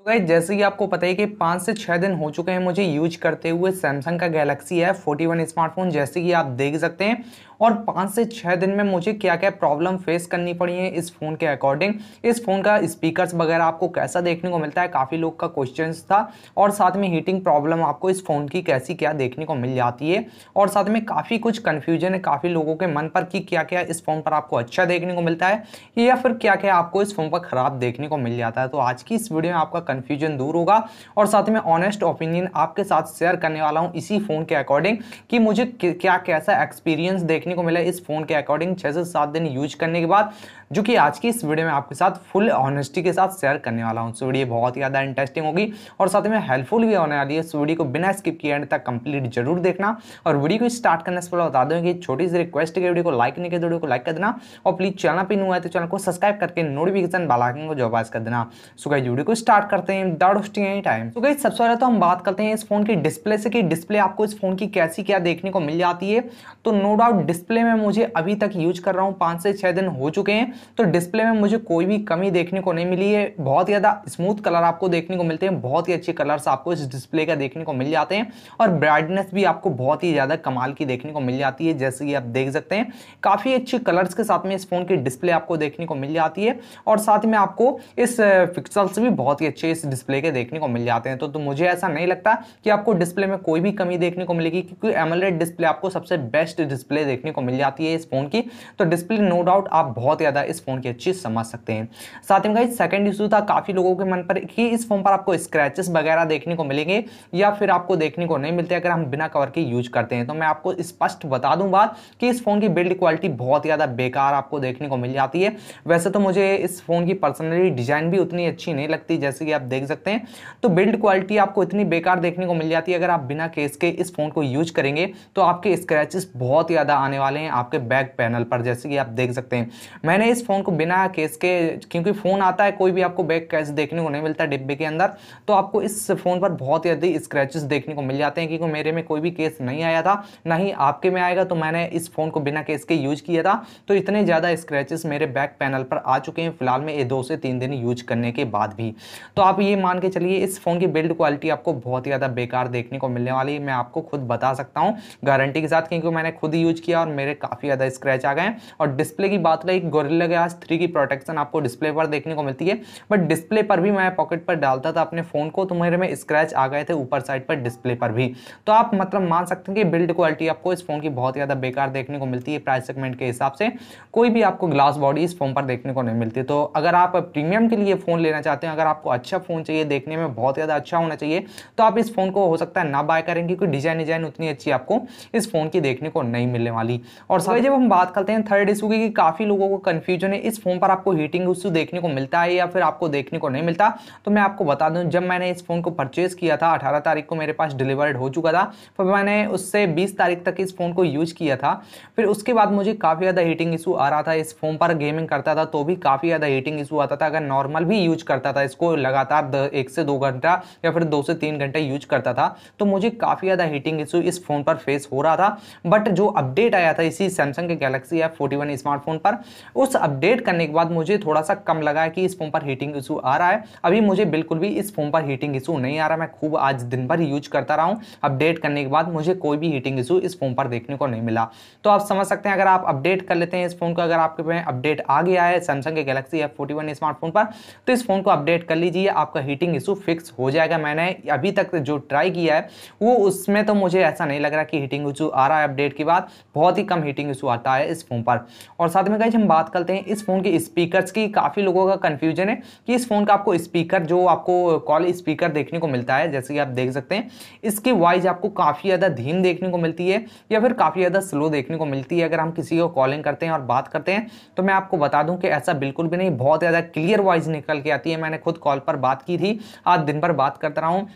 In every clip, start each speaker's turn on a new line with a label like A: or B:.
A: तो गाइज जैसे ही आपको पता है कि पाँच से छः दिन हो चुके हैं मुझे यूज करते हुए सैमसंग का गैलेक्सी है फोर्टी वन स्मार्टफोन जैसे कि आप देख सकते हैं और पाँच से छः दिन में मुझे क्या क्या प्रॉब्लम फेस करनी पड़ी है इस फ़ोन के अकॉर्डिंग इस फ़ोन का स्पीकर्स वगैरह आपको कैसा देखने को मिलता है काफ़ी लोग का क्वेश्चन था और साथ में हीटिंग प्रॉब्लम आपको इस फ़ोन की कैसी क्या देखने को मिल जाती है और साथ में काफ़ी कुछ कन्फ्यूजन है काफ़ी लोगों के मन पर कि क्या क्या इस फ़ोन पर आपको अच्छा देखने को मिलता है या फिर क्या क्या आपको इस फ़ोन पर ख़राब देखने को मिल जाता है तो आज की इस वीडियो में आपका कन्फ्यूजन दूर होगा और साथ में ऑनेस्ट ओपिनियन आपके साथ शेयर करने वाला हूँ इसी फ़ोन के अकॉर्डिंग कि मुझे क्या कैसा एक्सपीरियंस देखने देखने को मिला इस फ़ोन के अकॉर्डिंग छह से सात दिन यूज करने के बाद जो कि आज की इस वीडियो में आपके साथ फुल ऑनेस्टी के साथ शेयर करने वाला हूँ वीडियो बहुत ही ज़्यादा इंटरेस्टिंग होगी और साथ में हेल्पफुल भी होने वाली है इस वीडियो को बिना स्किप किए एंड तक कंप्लीट जरूर देखना और वीडियो को स्टार्ट करने से पहले बता दें कि छोटी सी रिक्वेस्ट की वीडियो को लाइक नहीं कर तो वीडियो को लाइक कर देना और प्लीज़ चैनल पर नुआ है तो चैनल को सब्सक्राइब करके नोटिफिकेशन बालाकिन को जवाब कर देना सो वीडियो को स्टार्ट करते हैं विदाउट एनी टाइम तो सबसे पहले तो हम बात करते हैं इस फोन की डिस्प्ले से कि डिस्प्ले आपको इस फोन की कैसी क्या देखने को मिल जाती है तो नो डाउट डिस्प्ले में मुझे अभी तक यूज कर रहा हूँ पाँच से छः दिन हो चुके हैं तो डिस्प्ले में मुझे कोई भी कमी देखने को नहीं मिली है बहुत ज़्यादा स्मूथ कलर आपको देखने को मिलते हैं बहुत ही अच्छे कलर्स आपको इस डिस्प्ले का देखने को मिल जाते हैं और ब्राइटनेस भी आपको बहुत ही ज़्यादा कमाल की देखने को मिल जाती है जैसे कि आप देख सकते हैं काफ़ी अच्छे कलर्स के साथ में इस फ़ोन की डिस्प्ले आपको देखने को मिल जाती है और साथ में आपको इस पिक्सल्स भी बहुत ही अच्छे इस डिस्प्ले के देखने को मिल जाते हैं तो, तो मुझे ऐसा नहीं लगता कि आपको डिस्प्ले में कोई भी कमी देखने को मिलेगी क्योंकि एमोलेड डिस्प्ले आपको सबसे बेस्ट डिस्प्ले देखने को मिल जाती है इस फ़ोन की तो डिस्प्ले नो डाउट आप बहुत ज़्यादा इस फ़ोन की अच्छी समझ सकते हैं साथ में गाइज सेकंड इशू था काफ़ी लोगों के मन पर कि इस फ़ोन पर आपको स्क्रैचेस वगैरह देखने को मिलेंगे या फिर आपको देखने को नहीं मिलते अगर हम बिना कवर के यूज करते हैं तो मैं आपको स्पष्ट बता दूं बात कि इस फ़ोन की बिल्ड क्वालिटी बहुत ज़्यादा बेकार आपको देखने को मिल जाती है वैसे तो मुझे इस फ़ोन की पर्सनली डिज़ाइन भी उतनी अच्छी नहीं लगती जैसे कि आप देख सकते हैं तो बिल्ड क्वालिटी आपको इतनी बेकार देखने को मिल जाती है अगर आप बिना केस के इस फ़ोन को यूज करेंगे तो आपके स्क्रैचेस बहुत ज़्यादा आने वाले हैं आपके बैक पैनल पर जैसे कि आप देख सकते हैं मैंने इस इस फ़ोन को बिना केस के क्योंकि फ़ोन आता है कोई भी आपको बैक कैच देखने को नहीं मिलता डिब्बे के अंदर तो आपको इस फ़ोन पर बहुत ही अधिक स्क्रैचेस देखने को मिल जाते हैं क्योंकि मेरे में कोई भी केस नहीं आया था ना ही आपके में आएगा तो मैंने इस फ़ोन को बिना केस के यूज़ किया था तो इतने ज़्यादा स्क्रैचेस मेरे बैक पैनल पर आ चुके हैं फिलहाल में ये दो से तीन दिन यूज करने के बाद भी तो आप ये मान के चलिए इस फ़ोन की बिल्ड क्वालिटी आपको बहुत ही ज़्यादा बेकार देखने को मिलने वाली है मैं आपको खुद बता सकता हूँ गारंटी के साथ क्योंकि मैंने खुद यूज़ किया और मेरे काफ़ी ज़्यादा स्क्रैच आ गए और डिस्प्ले की बात रही गोरिल्ला ग्लास थ्री की प्रोटेक्शन आपको डिस्प्ले पर देखने को मिलती है बट डिस्प्ले पर भी मैं पॉकेट पर डालता था अपने फ़ोन को तो मेरे में स्क्रैच आ गए थे ऊपर साइड पर डिस्प्ले पर भी तो आप मतलब मान सकते हैं कि बिल्ड क्वालिटी आपको इस फ़ोन की बहुत ज़्यादा बेकार देखने को मिलती है प्राइस सेगमेंट के हिसाब से कोई भी आपको ग्लास बॉडी इस फ़ोन पर देखने को नहीं मिलती तो अगर आप प्रीमियम के लिए फ़ोन लेना चाहते हैं अगर आपको अच्छा फ़ोन चाहिए देखने में बहुत ज़्यादा अच्छा होना चाहिए तो आप इस फ़ोन को हो सकता है ना बाय करें क्योंकि डिज़ाइन डिज़ाइन उतनी अच्छी आपको इस फ़ोन की देखने को नहीं मिलने वाली और सर जब हम बात करते हैं थर्ड इशू की काफ़ी लोगों को कन्फ्यूज चीज़ों ने इस फोन पर आपको हीटिंग इशू देखने को मिलता है या फिर आपको देखने को नहीं मिलता तो मैं आपको बता दूँ जब मैंने इस फ़ोन को परचेज़ किया था अठारह तारीख को मेरे पास डिलीवर्ड हो चुका था फिर मैंने उससे बीस तारीख तक इस फ़ोन को यूज़ किया था फिर उसके बाद मुझे काफ़ी ज़्यादा हीटिंग इशू आ रहा था इस फ़ोन पर गेमिंग करता था तो भी काफ़ी ज़्यादा हीटिंग इशू आता था अगर नॉर्मल भी यूज करता था इसको लगातार एक से दो घंटा या फिर दो से तीन घंटे यूज करता था तो मुझे काफ़ी ज़्यादा हीटिंग इशू इस फ़ोन पर फेस हो रहा था बट जो अपडेट आया था इसी सैमसंग के गैलेक्सी एफ फोर्टी स्मार्टफोन पर उस अपडेट करने के बाद मुझे थोड़ा सा कम लगा कि इस फोन पर हीटिंग इशू आ रहा है अभी मुझे बिल्कुल भी इस फोन पर हीटिंग इशू नहीं आ रहा मैं खूब आज दिन भर यूज करता रहा हूँ अपडेट करने के बाद मुझे कोई भी हीटिंग इशू इस फोन पर देखने को नहीं मिला तो आप समझ सकते हैं अगर आप अपडेट कर लेते हैं इस फोन को अगर आपके में अपडेट आ गया है सैमसंग के गैलेक्सी एफ स्मार्टफोन पर तो इस फोन को अपडेट कर लीजिए आपका हीटिंग इशू फिक्स हो जाएगा मैंने अभी तक जो ट्राई किया है वो उसमें तो मुझे ऐसा नहीं लग रहा कि हीटिंग इशू आ रहा है अपडेट के बाद बहुत ही कम हीटिंग इशू आता है इस फोन पर और साथ में कहीं हम बात करते आते हैं इस फ़ोन के स्पीकर की काफ़ी लोगों का कंफ्यूजन है कि इस फ़ोन का आपको स्पीकर जो आपको कॉल स्पीकर देखने को मिलता है जैसे कि आप देख सकते हैं इसकी वॉइस आपको काफ़ी ज़्यादा धीम देखने को मिलती है या फिर काफ़ी ज़्यादा स्लो देखने को मिलती है अगर हम किसी को कॉलिंग करते हैं और बात करते हैं तो मैं आपको बता दूं कि ऐसा बिल्कुल भी नहीं बहुत ज़्यादा क्लियर वॉइस निकल के आती है मैंने खुद कॉल पर बात की थी आज दिन भर बात करता रहा हूँ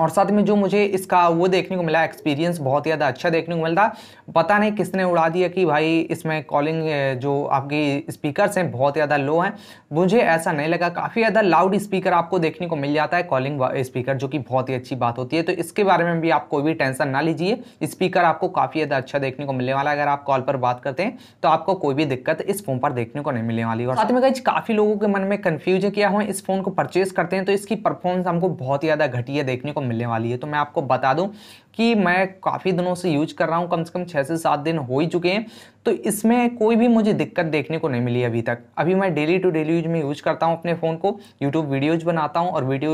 A: और साथ में जो मुझे इसका वो देखने को मिला एक्सपीरियंस बहुत ही ज़्यादा अच्छा देखने को मिलता पता नहीं किसने उड़ा दिया कि भाई इसमें कॉलिंग जो आपकी स्पीकर्स हैं बहुत ज़्यादा लो हैं मुझे ऐसा नहीं लगा काफ़ी ज़्यादा लाउड स्पीकर आपको देखने को मिल जाता है कॉलिंग स्पीकर जो कि बहुत ही अच्छी बात होती है तो इसके बारे में भी आप कोई भी टेंशन ना लीजिए स्पीकर आपको काफ़ी ज़्यादा अच्छा देखने को मिलने वाला है अगर आप कॉल पर बात करते हैं तो आपको कोई भी दिक्कत इस फ़ोन पर देखने को नहीं मिलने वाली और साथ में कहीं काफ़ी लोगों के मन में कन्फ्यूज है कि हम इस फ़ोन को परचेज़ करते हैं तो इसकी परफॉर्मेंस हमको बहुत ही ज़्यादा घटिया देखने को मिलने वाली है तो मैं आपको बता दूं कि मैं काफ़ी दिनों से यूज कर रहा हूं कम से कम छः से सात दिन हो ही चुके हैं तो इसमें कोई भी मुझे दिक्कत देखने को नहीं मिली अभी तक अभी मैं डेली टू डेली यूज में यूज करता हूँ अपने फ़ोन को यूट्यूब वीडियोज़ बनाता हूँ और वीडियो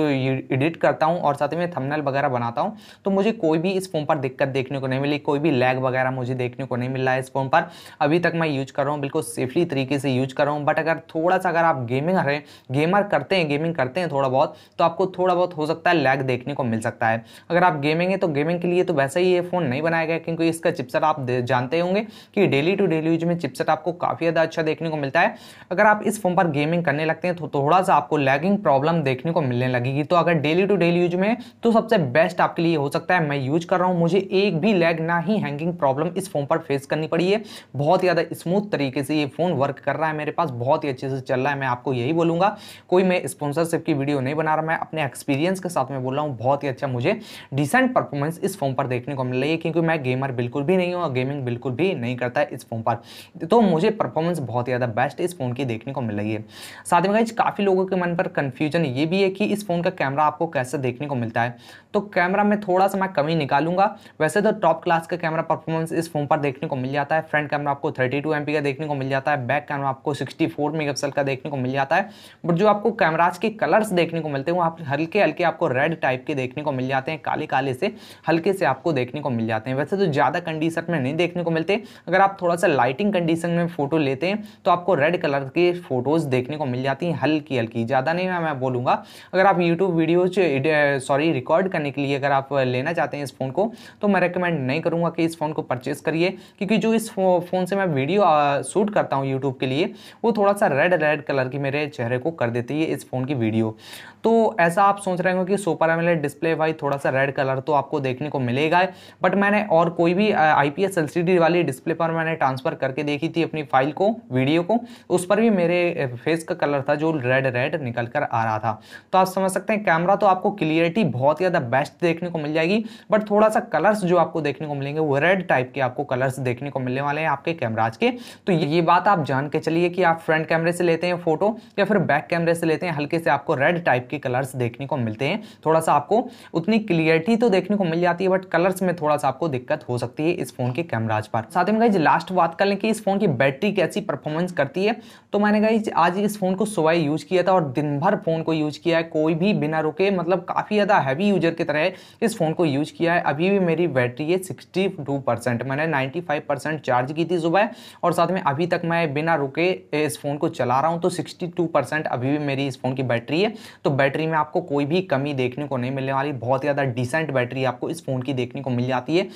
A: एडिट करता हूँ और साथ ही में थंबनेल वगैरह बनाता हूँ तो मुझे कोई भी इस फ़ोन पर दिक्कत देखने को नहीं मिली कोई भी लैग वगैरह मुझे देखने को नहीं मिल रहा है इस फ़ोन पर अभी तक मैं यूज कर रहा हूँ बिल्कुल सेफली तरीके से यूज कर रहा हूँ बट अगर थोड़ा सा अगर आप गेमिंग हैं गेमर करते हैं गेमिंग करते हैं थोड़ा बहुत तो आपको थोड़ा बहुत हो सकता है लैग देखने को मिल सकता है अगर आप गेमिंग है तो गेमिंग के लिए तो वैसे ही ये फ़ोन नहीं बनाया गया क्योंकि इसका चिपसेट आप जानते होंगे कि डेली टू डेली यूज में चिपसेट आपको काफ़ी ज़्यादा अच्छा देखने को मिलता है अगर आप इस फोन पर गेमिंग करने लगते हैं तो थोड़ा सा आपको लैगिंग प्रॉब्लम देखने को मिलने लगेगी तो अगर डेली टू डेली यूज में तो सबसे बेस्ट आपके लिए हो सकता है मैं यूज कर रहा हूँ मुझे एक भी लैग ना ही हैंगिंग प्रॉब्लम इस फोन पर फेस करनी पड़ी है बहुत ज़्यादा स्मूथ तरीके से ये फ़ोन वर्क कर रहा है मेरे पास बहुत ही अच्छे से चल रहा है मैं आपको यही बोलूंगा कोई मैं स्पॉन्सरशिप की वीडियो नहीं बना रहा मैं अपने एक्सपीरियंस के साथ में बोल रहा हूँ बहुत ही अच्छा मुझे डिसेंट परफॉर्मेंस इस फोन पर देखने को मिल रही है क्योंकि मैं गेमर बिल्कुल भी नहीं हूँ गेमिंग बिल्कुल भी नहीं करता इस फ़ोन पर तो मुझे परफॉर्मेंस बहुत ज़्यादा बेस्ट इस फ़ोन की देखने को मिल रही है साथ में गाइज काफ़ी लोगों के मन पर कन्फ्यूजन ये भी है कि इस फ़ोन का कैमरा आपको कैसे देखने को मिलता है तो कैमरा में थोड़ा सा मैं कमी निकालूंगा वैसे तो टॉप क्लास का कैमरा परफॉर्मेंस इस फ़ोन पर देखने को मिल जाता है फ्रंट कैमरा आपको थर्टी टू का देखने को मिल जाता है बैक कैमरा आपको सिक्सटी फोर का देखने को मिल जाता है बट जो आपको कैमराज के कलर्स देखने को मिलते हैं वो आप हल्के हल्के आपको रेड टाइप के देखने को मिल जाते हैं काले काले से हल्के से आपको देखने को मिल जाते हैं वैसे तो ज़्यादा कंडीशन में नहीं देखने को मिलते अगर आप थोड़ा थोड़ा सा लाइटिंग कंडीशन में फ़ोटो लेते हैं तो आपको रेड कलर की फ़ोटोज़ देखने को मिल जाती हैं हल्की हल्की ज़्यादा नहीं मैं बोलूँगा अगर आप यूट्यूब वीडियोज सॉरी रिकॉर्ड करने के लिए अगर आप लेना चाहते हैं इस फ़ोन को तो मैं रिकमेंड नहीं करूँगा कि इस फ़ोन को परचेज़ करिए क्योंकि जो इस फ़ोन से मैं वीडियो शूट करता हूँ यूट्यूब के लिए वो थोड़ा सा रेड रेड कलर की मेरे चेहरे को कर देती है इस फ़ोन की वीडियो तो ऐसा आप सोच रहे हो कि सुपर एम डिस्प्ले भाई थोड़ा सा रेड कलर तो आपको देखने को मिलेगा बट मैंने और कोई भी आई पी वाली डिस्प्ले पर मैंने ट्रांसफ़र करके देखी थी अपनी फाइल को वीडियो को उस पर भी मेरे फेस का कलर था जो रेड रेड निकल कर आ रहा था तो आप समझ सकते हैं कैमरा तो आपको क्लियरिटी बहुत ज़्यादा बेस्ट देखने को मिल जाएगी बट थोड़ा सा कलर्स जो आपको देखने को मिलेंगे वो रेड टाइप के आपको कलर्स देखने को मिलने वाले हैं आपके कैमराज के तो ये बात आप जान के चलिए कि आप फ्रंट कैमरे से लेते हैं फोटो या फिर बैक कैमरे से लेते हैं हल्के से आपको रेड टाइप के कलर्स देखने को मिलते हैं थोड़ा सा आपको उतनी क्लियरिटी तो देखने को मिल जाती है बट कलर्स में थोड़ा सा आपको दिक्कत हो सकती है इस फोन के कैमराज पर साथ ही में लास्ट बात कर लें कि इस फ़ोन की बैटरी कैसी परफॉर्मेंस करती है तो मैंने कहा आज इस फ़ोन को सुबह यूज़ किया था और दिन भर फ़ोन को यूज़ किया है कोई भी बिना रुके मतलब काफ़ी ज़्यादा हैवी यूजर की तरह इस फ़ोन को यूज़ किया है अभी भी मेरी बैटरी है सिक्सटी टू परसेंट मैंने नाइन्टी फाइव परसेंट चार्ज की थी सुबह और साथ में अभी तक मैं बिना रुके इस फ़ोन को चला रहा हूँ तो सिक्सटी टू परसेंट अभी भी मेरी इस फ़ोन की बैटरी है तो बैटरी में आपको कोई भी कमी देखने को नहीं मिलने वाली बहुत ज़्यादा डिसेंट बैटरी आपको इस फ़ोन की देखने को मिल जाती है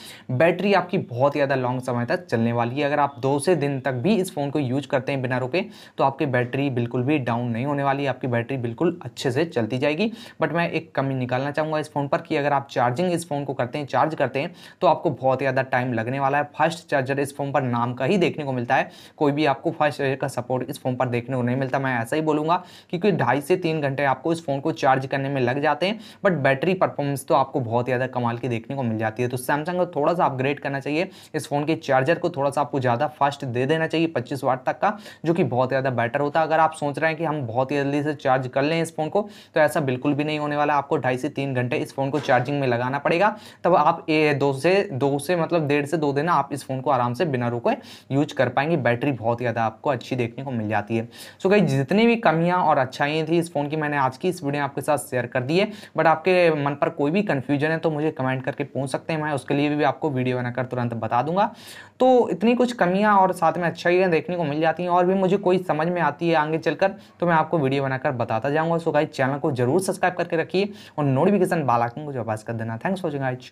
A: बैटरी आपकी बहुत ज़्यादा लॉन्ग समय तक चलने वाली है अगर आप दो से दिन तक भी इस फ़ोन को यूज करते हैं बिना रुके तो आपकी बैटरी बिल्कुल भी डाउन नहीं होने वाली आपकी बैटरी बिल्कुल अच्छे से चलती जाएगी बट मैं एक कमी निकालना चाहूँगा इस फ़ोन पर कि अगर आप चार्जिंग इस फ़ोन को करते हैं चार्ज करते हैं तो आपको बहुत ज़्यादा टाइम लगने वाला है फास्ट चार्जर इस फ़ोन पर नाम का ही देखने को मिलता है कोई भी आपको फास्ट चार्जर का सपोर्ट इस फ़ोन पर देखने को नहीं मिलता मैं ऐसा ही बोलूँगा क्योंकि ढाई से तीन घंटे आपको इस फ़ोन को चार्ज करने में लग जाते हैं बट बैटरी परफॉर्मेंस तो आपको बहुत ज़्यादा कमाल की देखने को मिल जाती है तो सैमसंग को थोड़ा सा अपग्रेड करना चाहिए इस फ़ोन के चार्जर को थोड़ा सा आपको ज़्यादा फास्ट दे देना चाहिए पच्चीस वाट तक का जो कि बहुत ज़्यादा बेटर होता है अगर आप सोच रहे हैं कि हम बहुत ही जल्दी से चार्ज कर लें इस फ़ोन को तो ऐसा बिल्कुल भी नहीं होने वाला आपको ढाई से तीन घंटे इस फ़ोन को चार्जिंग में लगाना पड़ेगा तब आप ए, दो से दो से मतलब डेढ़ से दो दिन आप इस फ़ोन को आराम से बिना रुके यूज कर पाएंगे बैटरी बहुत ज़्यादा आपको अच्छी देखने को मिल जाती है सो कहीं जितनी भी कमियाँ और अच्छाइयाँ थी इस फ़ोन की मैंने आज की इस वीडियो आपके साथ शेयर कर दी है बट आपके मन पर कोई भी कन्फ्यूजन है तो मुझे कमेंट करके पूछ सकते हैं मैं उसके लिए भी आपको वीडियो बनाकर तुरंत बता दूंगा तो इतनी कुछ कुछ कमियाँ और साथ में अच्छाइयाँ देखने को मिल जाती हैं और भी मुझे कोई समझ में आती है आगे चलकर तो मैं आपको वीडियो बनाकर बताता जाऊँगा सो गाइज चैनल को जरूर सब्सक्राइब करके रखिए और नोटिफिकेशन बालाकिन को जो आवाज़ कर देना थैंक्स वॉचिंग आइज